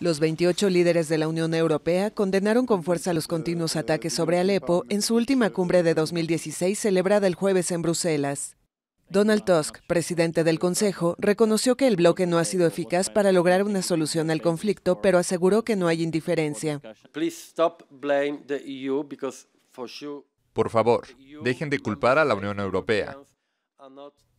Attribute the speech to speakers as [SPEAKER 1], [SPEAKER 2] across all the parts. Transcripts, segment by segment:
[SPEAKER 1] Los 28 líderes de la Unión Europea condenaron con fuerza los continuos ataques sobre Alepo en su última cumbre de 2016 celebrada el jueves en Bruselas. Donald Tusk, presidente del Consejo, reconoció que el bloque no ha sido eficaz para lograr una solución al conflicto, pero aseguró que no hay indiferencia. E
[SPEAKER 2] Por favor, dejen de culpar a la Unión Europea.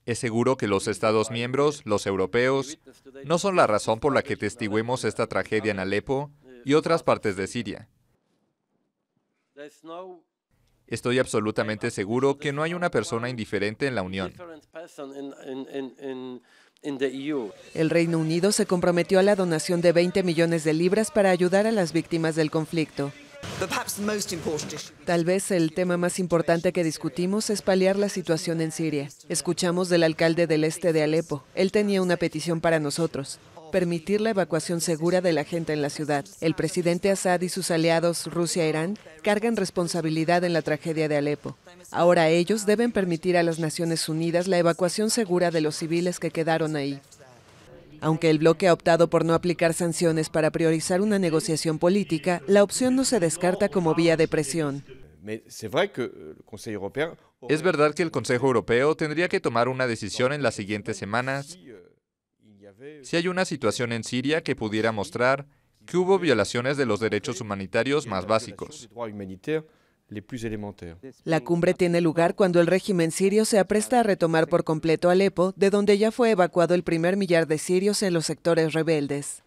[SPEAKER 2] Es seguro que los Estados miembros, los europeos, no son la razón por la que testiguemos esta tragedia en Alepo y otras partes de Siria. Estoy absolutamente seguro que no hay una persona indiferente en la Unión.
[SPEAKER 1] El Reino Unido se comprometió a la donación de 20 millones de libras para ayudar a las víctimas del conflicto. Tal vez el tema más importante que discutimos es paliar la situación en Siria. Escuchamos del alcalde del este de Alepo. Él tenía una petición para nosotros permitir la evacuación segura de la gente en la ciudad. El presidente Assad y sus aliados Rusia e Irán cargan responsabilidad en la tragedia de Alepo. Ahora ellos deben permitir a las Naciones Unidas la evacuación segura de los civiles que quedaron ahí. Aunque el bloque ha optado por no aplicar sanciones para priorizar una negociación política, la opción no se descarta como vía de presión.
[SPEAKER 2] Eh, es verdad que el Consejo Europeo tendría que tomar una decisión en las siguientes semanas eh, si hay una situación en Siria que pudiera mostrar que hubo violaciones de los derechos humanitarios más básicos.
[SPEAKER 1] La cumbre tiene lugar cuando el régimen sirio se apresta a retomar por completo Alepo, de donde ya fue evacuado el primer millar de sirios en los sectores rebeldes.